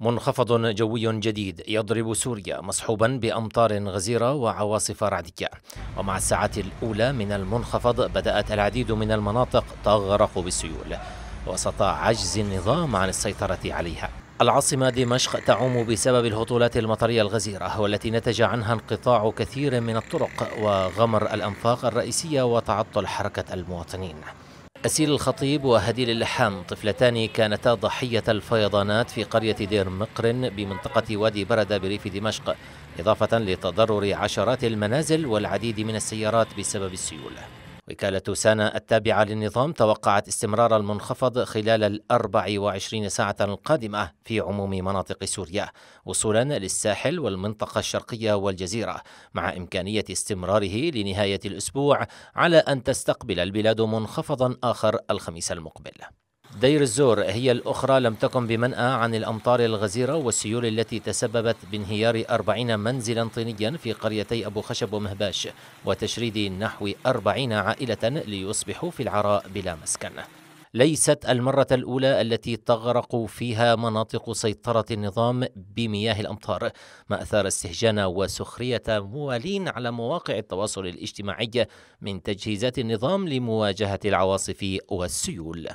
منخفض جوي جديد يضرب سوريا مصحوبا بامطار غزيره وعواصف رعديه ومع الساعات الاولى من المنخفض بدات العديد من المناطق تغرق بالسيول وسط عجز النظام عن السيطره عليها العاصمه دمشق تعوم بسبب الهطولات المطريه الغزيره والتي نتج عنها انقطاع كثير من الطرق وغمر الانفاق الرئيسيه وتعطل حركه المواطنين أسيل الخطيب وهديل اللحام طفلتان كانتا ضحية الفيضانات في قرية دير مقرن بمنطقة وادي بردة بريف دمشق إضافة لتضرر عشرات المنازل والعديد من السيارات بسبب السيول وكالة سانا التابعة للنظام توقعت استمرار المنخفض خلال ال 24 ساعة القادمة في عموم مناطق سوريا وصولا للساحل والمنطقة الشرقية والجزيرة مع إمكانية استمراره لنهاية الأسبوع على أن تستقبل البلاد منخفضا آخر الخميس المقبل دير الزور هي الأخرى لم تكن بمنأى عن الأمطار الغزيرة والسيول التي تسببت بانهيار 40 منزلا طينيا في قريتي أبو خشب ومهباش وتشريد نحو 40 عائلة ليصبحوا في العراء بلا مسكن ليست المرة الأولى التي تغرق فيها مناطق سيطرة النظام بمياه الأمطار ما أثار استهجان وسخرية موالين على مواقع التواصل الاجتماعي من تجهيزات النظام لمواجهة العواصف والسيول